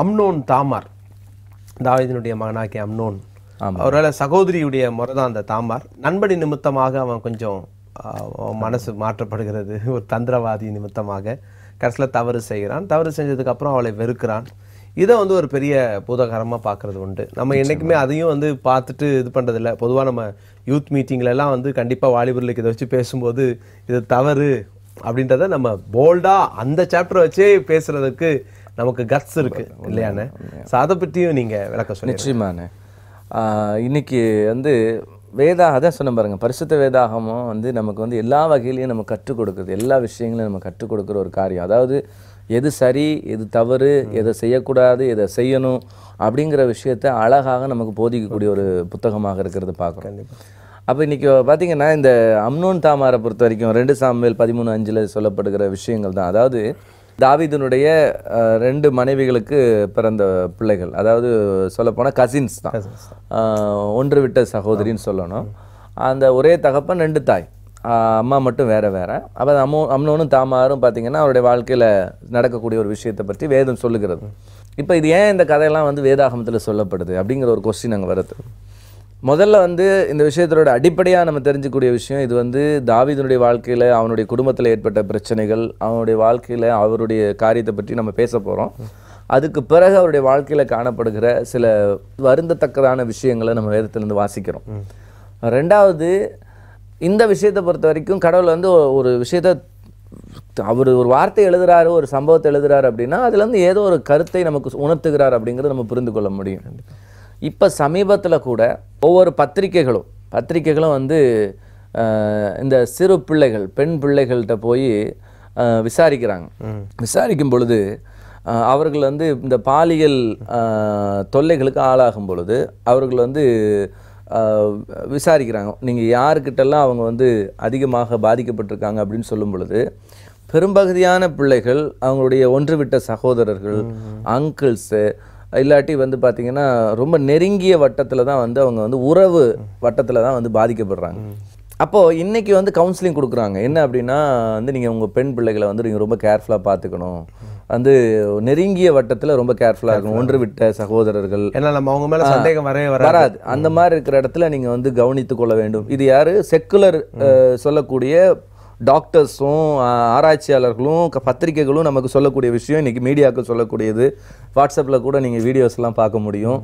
Amnon Tamar தாவிதனுடைய மகனாக்கி Amnon அவரால் சகோதரியுடைய முறை தான் அந்த தாமார் நண்படி நிமித்தமாக அவன் கொஞ்சம் மனசு மாற்றப்படுகிறது ஒரு தந்திரவாதி நிமித்தமாக கடைசியில் தவறு செய்கிறான் தவறு செஞ்சதுக்கப்புறம் அவளை வெறுக்கிறான் இதை வந்து ஒரு பெரிய பூதகரமாக பார்க்குறது உண்டு நம்ம என்றைக்குமே அதையும் வந்து பார்த்துட்டு இது பண்ணுறதில்ல பொதுவாக நம்ம யூத் மீட்டிங்லலாம் வந்து கண்டிப்பாக வாலிபுரலுக்கு இதை வச்சு பேசும்போது இது தவறு அப்படின்றத நம்ம போல்டாக அந்த சாப்டரை வச்சே பேசுகிறதுக்கு நமக்கு கட்ஸ் இருக்குது இல்லையாண்ணே ஸோ அதை பற்றியும் நீங்கள் விளக்க சொல்லி நிச்சயமாண்ணே வந்து வேதா அதான் சொன்ன பாருங்கள் பரிசுத்த வேதாகமும் வந்து நமக்கு வந்து எல்லா வகையிலையும் நம்ம கற்றுக் கொடுக்குறது எல்லா விஷயங்களையும் நம்ம கற்றுக் கொடுக்குற ஒரு காரியம் அதாவது எது சரி எது தவறு எதை செய்யக்கூடாது எதை செய்யணும் அப்படிங்கிற விஷயத்த அழகாக நமக்கு போதிக்கக்கூடிய ஒரு புத்தகமாக இருக்கிறது பார்க்குறோம் அப்போ இன்றைக்கி பார்த்திங்கன்னா இந்த அம்னோன் தாமாரை பொறுத்த வரைக்கும் ரெண்டு சாமியல் பதிமூணு அஞ்சில் சொல்லப்படுகிற விஷயங்கள் தான் அதாவது தாவிதனுடைய ரெண்டு மனைவிகளுக்கு பிறந்த பிள்ளைகள் அதாவது சொல்லப்போனால் கசின்ஸ் தான் ஒன்று விட்ட சகோதரின்னு சொல்லணும் அந்த ஒரே தகப்பன் ரெண்டு தாய் அம்மா மட்டும் வேறு வேறு அப்போ அம்மோ அம்னோனும் தாமாரும் பார்த்தீங்கன்னா அவருடைய வாழ்க்கையில் நடக்கக்கூடிய ஒரு விஷயத்தை பற்றி வேதம் சொல்லுகிறது இப்போ இது ஏன் இந்த கதையெல்லாம் வந்து வேதாகமத்தில் சொல்லப்படுது அப்படிங்கிற ஒரு கொஸ்டின் அங்கே வருது முதல்ல வந்து இந்த விஷயத்தோட அடிப்படையாக நம்ம தெரிஞ்சுக்கூடிய விஷயம் இது வந்து தாவிதனுடைய வாழ்க்கையில் அவனுடைய குடும்பத்தில் ஏற்பட்ட பிரச்சனைகள் அவனுடைய வாழ்க்கையில் அவருடைய காரியத்தை பற்றி நம்ம பேச போகிறோம் அதுக்கு பிறகு அவருடைய வாழ்க்கையில் காணப்படுகிற சில வருந்தத்தக்கதான விஷயங்களை நம்ம வேதத்துலேருந்து வாசிக்கிறோம் ரெண்டாவது இந்த விஷயத்தை பொறுத்த வரைக்கும் கடவுள் வந்து ஒரு விஷயத்தை அவர் ஒரு வார்த்தை எழுதுகிறாரு ஒரு சம்பவத்தை எழுதுகிறாரு அப்படின்னா அதுலேருந்து ஏதோ ஒரு கருத்தை நமக்கு உணர்த்துகிறார் அப்படிங்கிறத நம்ம புரிந்து கொள்ள முடியும் இப்போ சமீபத்தில் கூட ஒவ்வொரு பத்திரிகைகளும் பத்திரிகைகளும் வந்து இந்த சிறு பிள்ளைகள் பெண் பிள்ளைகள்கிட்ட போய் விசாரிக்கிறாங்க விசாரிக்கும் பொழுது அவர்கள் வந்து இந்த பாலியல் தொல்லைகளுக்கு ஆளாகும் பொழுது அவர்கள் வந்து விசாரிக்கிறாங்க நீங்கள் யாருக்கிட்டெல்லாம் அவங்க வந்து அதிகமாக பாதிக்கப்பட்டிருக்காங்க அப்படின்னு சொல்லும் பொழுது பெரும்பகுதியான பிள்ளைகள் அவங்களுடைய ஒன்றுவிட்ட சகோதரர்கள் அங்கிள்ஸு இல்லாட்டி வந்து பார்த்தீங்கன்னா ரொம்ப நெருங்கிய வட்டத்தில் தான் வந்து அவங்க வந்து உறவு வட்டத்தில் தான் வந்து பாதிக்கப்படுறாங்க அப்போது இன்றைக்கி வந்து கவுன்சிலிங் கொடுக்குறாங்க என்ன அப்படின்னா வந்து நீங்கள் உங்கள் பெண் பிள்ளைகளை வந்து நீங்கள் ரொம்ப கேர்ஃபுல்லாக பார்த்துக்கணும் வந்து நெருங்கிய வட்டத்தில் ரொம்ப கேர்ஃபுல்லாக இருக்கும் ஒன்று விட்ட சகோதரர்கள் ஏன்னா நம்ம அவங்க மேலே சந்தேகம் வரவே வராது அந்த மாதிரி இருக்கிற இடத்துல நீங்கள் வந்து கவனித்துக்கொள்ள வேண்டும் இது யார் செக்குலர் சொல்லக்கூடிய டாக்டர்ஸும் ஆராய்ச்சியாளர்களும் பத்திரிகைகளும் நமக்கு சொல்லக்கூடிய விஷயம் இன்றைக்கி மீடியாவுக்கு சொல்லக்கூடியது வாட்ஸ்அப்பில் கூட நீங்கள் வீடியோஸ்லாம் பார்க்க முடியும்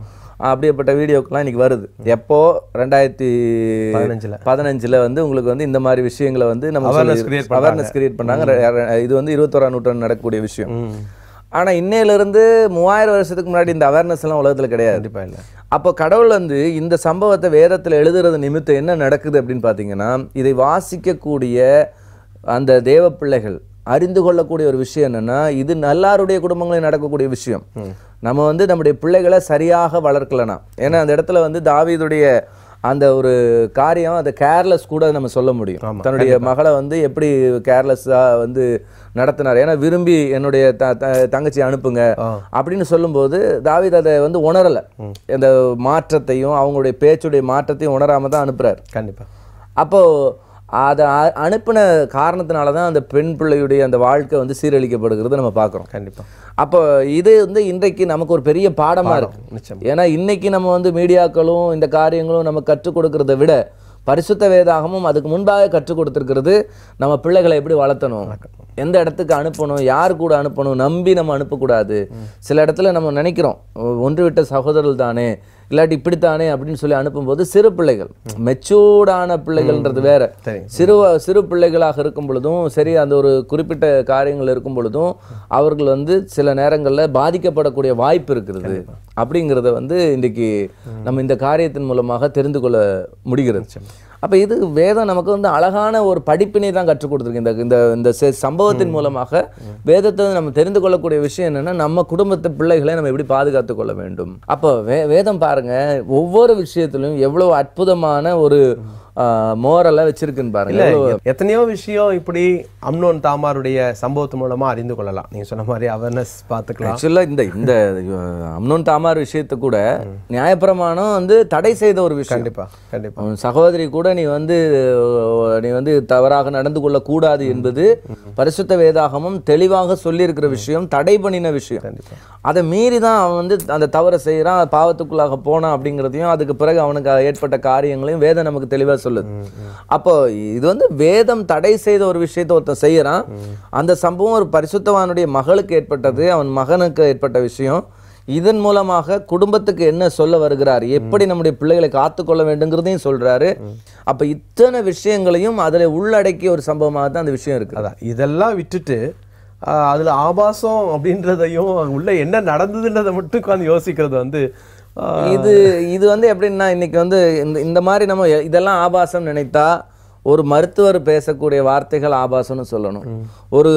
அப்படியேப்பட்ட வீடியோக்கெலாம் இன்றைக்கி வருது எப்போது ரெண்டாயிரத்தி பதினஞ்சில் பதினஞ்சில் வந்து உங்களுக்கு வந்து இந்த மாதிரி விஷயங்களை வந்து நம்ம அவேர்னஸ் கிரியேட் பண்ணாங்க இது வந்து இருபத்தோரா நூற்றாண்டு நடக்கக்கூடிய விஷயம் ஆனால் இன்னையிலேருந்து மூவாயிரம் வருஷத்துக்கு முன்னாடி இந்த அவேர்னஸ் எல்லாம் உலகத்தில் கிடையாது கண்டிப்பாக இல்லை அப்போ கடவுள் வந்து இந்த சம்பவத்தை வேதத்தில் எழுதுறது நிமித்தம் என்ன நடக்குது அப்படின்னு பார்த்தீங்கன்னா இதை வாசிக்கக்கூடிய அந்த தேவ பிள்ளைகள் அறிந்து கொள்ளக்கூடிய ஒரு விஷயம் என்னென்னா இது நல்லாருடைய குடும்பங்களில் நடக்கக்கூடிய விஷயம் நம்ம வந்து நம்முடைய பிள்ளைகளை சரியாக வளர்க்கலனா ஏன்னா அந்த இடத்துல வந்து தாவீதுடைய அந்த ஒரு காரியம் அதை கேர்லெஸ் கூட நம்ம சொல்ல முடியும் தன்னுடைய மகளை வந்து எப்படி கேர்லெஸ்ஸாக வந்து நடத்தினார் ஏன்னா விரும்பி என்னுடைய த தங்கச்சி அனுப்புங்க அப்படின்னு சொல்லும்போது தாவித் அதை வந்து உணரலை அந்த மாற்றத்தையும் அவங்களுடைய பேச்சுடைய மாற்றத்தையும் உணராமல் தான் அனுப்புகிறார் கண்டிப்பாக அப்போது அதை அனுப்பின காரணத்தினால தான் அந்த பெண் பிள்ளையுடைய அந்த வாழ்க்கை வந்து சீரழிக்கப்படுகிறது நம்ம பார்க்குறோம் கண்டிப்பாக அப்போ இது வந்து இன்றைக்கு நமக்கு ஒரு பெரிய பாடமாக இருக்கும் நிச்சயம் ஏன்னா இன்றைக்கி நம்ம வந்து மீடியாக்களும் இந்த காரியங்களும் நம்ம கற்றுக் கொடுக்கறத விட பரிசுத்த வேதாகமும் அதுக்கு முன்பாக கற்றுக் கொடுத்துருக்கிறது நம்ம பிள்ளைகளை எப்படி வளர்த்தணும் எந்த இடத்துக்கு அனுப்பணும் யார் கூட அனுப்பணும் நம்பி நம்ம அனுப்பக்கூடாது சில இடத்துல நம்ம நினைக்கிறோம் ஒன்று விட்ட சகோதரர்கள் தானே இல்லாட்டி இப்படித்தானே அப்படின்னு சொல்லி அனுப்பும்போது சிறு பிள்ளைகள் மெச்சூர்டான பிள்ளைகள்ன்றது வேற சிறு சிறு பிள்ளைகளாக இருக்கும் பொழுதும் சரி அந்த ஒரு குறிப்பிட்ட காரியங்கள் இருக்கும் பொழுதும் அவர்கள் வந்து சில நேரங்களில் பாதிக்கப்படக்கூடிய வாய்ப்பு இருக்கிறது அப்படிங்கிறத வந்து இன்றைக்கி நம்ம இந்த காரியத்தின் மூலமாக தெரிந்து கொள்ள முடிகிறது அப்போ இது வேதம் நமக்கு வந்து அழகான ஒரு படிப்பினை தான் கற்றுக் கொடுத்துருக்கு இந்த இந்த இந்த சம்பவத்தின் மூலமாக வேதத்தை நம்ம தெரிந்து கொள்ளக்கூடிய விஷயம் என்னென்னா நம்ம குடும்பத்து பிள்ளைகளை நம்ம எப்படி பாதுகாத்து கொள்ள வேண்டும் அப்போ வே வேதம் பாருங்கள் ஒவ்வொரு விஷயத்திலும் எவ்வளோ அற்புதமான ஒரு மோரலாக வச்சிருக்குன்னு பாருங்க எத்தனையோ விஷயம் இப்படி அம்னோன் தாமாருடைய சம்பவத்து மூலமா அறிந்து கொள்ளலாம் நீங்கள் சொன்ன மாதிரி அவேர்னஸ் பார்த்துக்கலாம் ஆக்சுவலாக இந்த இந்த அம்னோன் தாமார் விஷயத்தை கூட நியாயப்பிரமாணம் வந்து தடை செய்த ஒரு விஷயம் கண்டிப்பா கண்டிப்பாக சகோதரி கூட நீ வந்து நீ வந்து தவறாக நடந்து கொள்ள கூடாது என்பது பரிசுத்த வேதாகமும் தெளிவாக சொல்லி இருக்கிற விஷயம் தடை பண்ணின விஷயம் அதை மீறி தான் அவன் வந்து அந்த தவறை செய்யறான் பாவத்துக்குள்ளாக போனான் அப்படிங்கிறதையும் அதுக்கு பிறகு அவனுக்கு ஏற்பட்ட காரியங்களையும் வேதம் நமக்கு தெளிவாக சொல்லுது அப்போ இது வந்து வேதம் தடை செய்த ஒரு விஷயத்தை ஒருத்தன் செய்யறான் அந்த சம்பவம் ஒரு பரிசுத்தவானுடைய மகளுக்கு ஏற்பட்டது அவன் மகனுக்கு ஏற்பட்ட விஷயம் இதன் மூலமாக குடும்பத்துக்கு என்ன சொல்ல வருகிறார் எப்படி நம்முடைய பிள்ளைகளை காத்துக்கொள்ள வேண்டுங்கிறதையும் சொல்றாரு அப்ப இத்தனை விஷயங்களையும் அதுல உள்ளடக்கிய ஒரு சம்பவமாக தான் அந்த விஷயம் இருக்கு அதான் இதெல்லாம் விட்டுட்டு அதில் ஆபாசம் அப்படின்றதையும் உள்ள என்ன நடந்ததுன்றதை மட்டும் உட்காந்து யோசிக்கிறது வந்து இது இது வந்து எப்படின்னா இன்றைக்கி வந்து இந்த இந்த மாதிரி நம்ம இதெல்லாம் ஆபாசம் நினைத்தா ஒரு மருத்துவர் பேசக்கூடிய வார்த்தைகள் ஆபாசம்னு சொல்லணும் ஒரு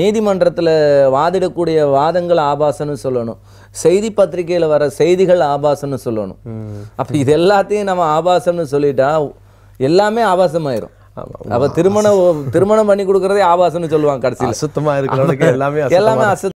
நீதிமன்றத்தில் வாதிடக்கூடிய வாதங்கள் ஆபாசம்னு சொல்லணும் செய்தி பத்திரிகையில் வர செய்திகள் ஆபாசம்னு சொல்லணும் அப்போ இது எல்லாத்தையும் நம்ம ஆபாசம்னு சொல்லிட்டா எல்லாமே ஆபாசமாயிரும் அவ திருமணம் திருமணம் பண்ணி கொடுக்கறதே ஆபாசம்னு சொல்லுவாங்க கடைசியில் சுத்தமாக இருக்கிறவங்களுக்கு எல்லாமே எல்லாமே அசு